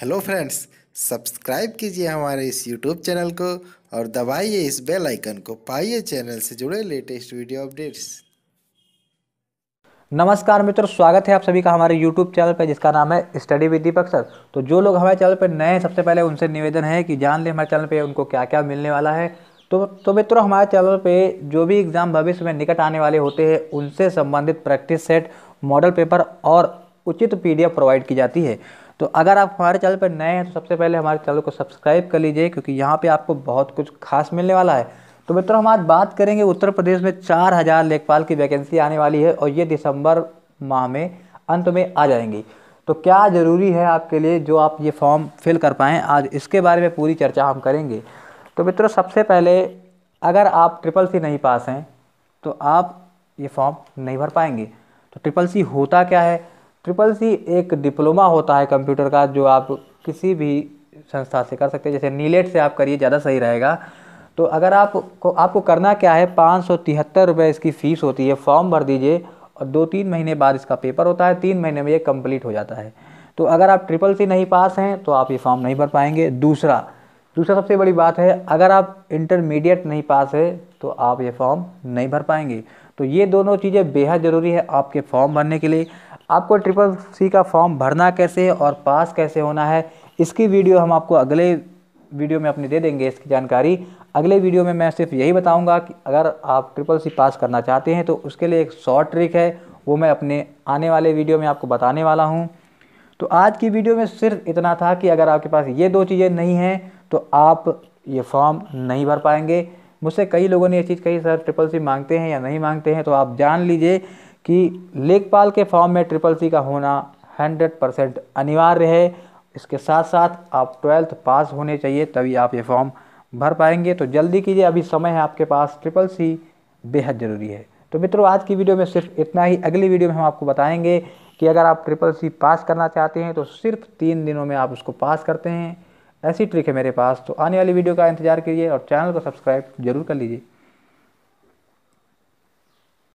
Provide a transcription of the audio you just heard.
hello friends subscribe कीजिए हमारे इस यूट्यूब चैनल को और दबाइए इस बेल आइकन को पाइए चैनल से जुड़े लेटेस्ट वीडियो अपडेट्स नमस्कार मित्रों स्वागत है आप सभी का हमारे यूट्यूब चैनल पर जिसका नाम है स्टडी विद दीपक सर तो जो लोग हमारे चैनल पर नए हैं सबसे पहले उनसे निवेदन है कि जान लें हमारे चैनल पर उनको क्या क्या मिलने वाला है तो तो मित्रों हमारे चैनल पे जो भी एग्ज़ाम भविष्य में निकट आने वाले होते हैं उनसे संबंधित प्रैक्टिस सेट मॉडल पेपर और उचित पीडीएफ प्रोवाइड की जाती है तो अगर आप हमारे चैनल पर नए हैं तो सबसे पहले हमारे चैनल को सब्सक्राइब कर लीजिए क्योंकि यहाँ पर आपको बहुत कुछ खास मिलने वाला है तो मित्रों हम आज बात करेंगे उत्तर प्रदेश में चार हज़ार लेखपाल की वैकेंसी आने वाली है और ये दिसंबर माह में अंत में आ जाएंगी तो क्या ज़रूरी है आपके लिए जो आप ये फॉर्म फिल कर पाएँ आज इसके बारे में पूरी चर्चा हम करेंगे तो मित्रों सबसे पहले अगर आप ट्रिपल सी नहीं पास हैं तो आप ये फॉर्म नहीं भर पाएंगे तो ट्रिपल सी होता क्या है ट्रिपल सी एक डिप्लोमा होता है कंप्यूटर का जो आप किसी भी संस्था से कर सकते हैं जैसे नीलेट से आप करिए ज़्यादा सही रहेगा तो अगर आप को आपको करना क्या है पाँच सौ तिहत्तर रुपये इसकी फ़ीस होती है फॉर्म भर दीजिए और दो तीन महीने बाद इसका पेपर होता है तीन महीने में ये कंप्लीट हो जाता है तो अगर आप ट्रिपल सी नहीं पास हैं तो आप ये फॉर्म नहीं भर पाएंगे दूसरा दूसरा सबसे बड़ी बात है अगर आप इंटरमीडिएट नहीं पास है तो आप ये फॉर्म नहीं भर पाएंगे तो ये दोनों चीज़ें बेहद ज़रूरी है आपके फॉर्म भरने के लिए आपको ट्रिपल सी का फॉर्म भरना कैसे और पास कैसे होना है इसकी वीडियो हम आपको अगले वीडियो में अपनी दे देंगे इसकी जानकारी अगले वीडियो में मैं सिर्फ यही बताऊंगा कि अगर आप ट्रिपल सी पास करना चाहते हैं तो उसके लिए एक शॉर्ट ट्रिक है वो मैं अपने आने वाले वीडियो में आपको बताने वाला हूँ तो आज की वीडियो में सिर्फ इतना था कि अगर आपके पास ये दो चीज़ें नहीं हैं तो आप ये फॉर्म नहीं भर पाएंगे मुझसे कई लोगों ने ये चीज़ कही सर ट्रिपल सी मांगते हैं या नहीं मांगते हैं तो आप जान लीजिए कि लेखपाल के फॉर्म में ट्रिपल सी का होना 100 परसेंट अनिवार्य है इसके साथ साथ आप ट्वेल्थ पास होने चाहिए तभी आप ये फॉर्म भर पाएंगे तो जल्दी कीजिए अभी समय है आपके पास ट्रिपल सी बेहद ज़रूरी है तो मित्रों आज की वीडियो में सिर्फ इतना ही अगली वीडियो में हम आपको बताएंगे कि अगर आप ट्रिपल सी पास करना चाहते हैं तो सिर्फ तीन दिनों में आप उसको पास करते हैं ऐसी ट्रिक है मेरे पास तो आने वाली वीडियो का इंतजार कीजिए और चैनल को सब्सक्राइब जरूर कर लीजिए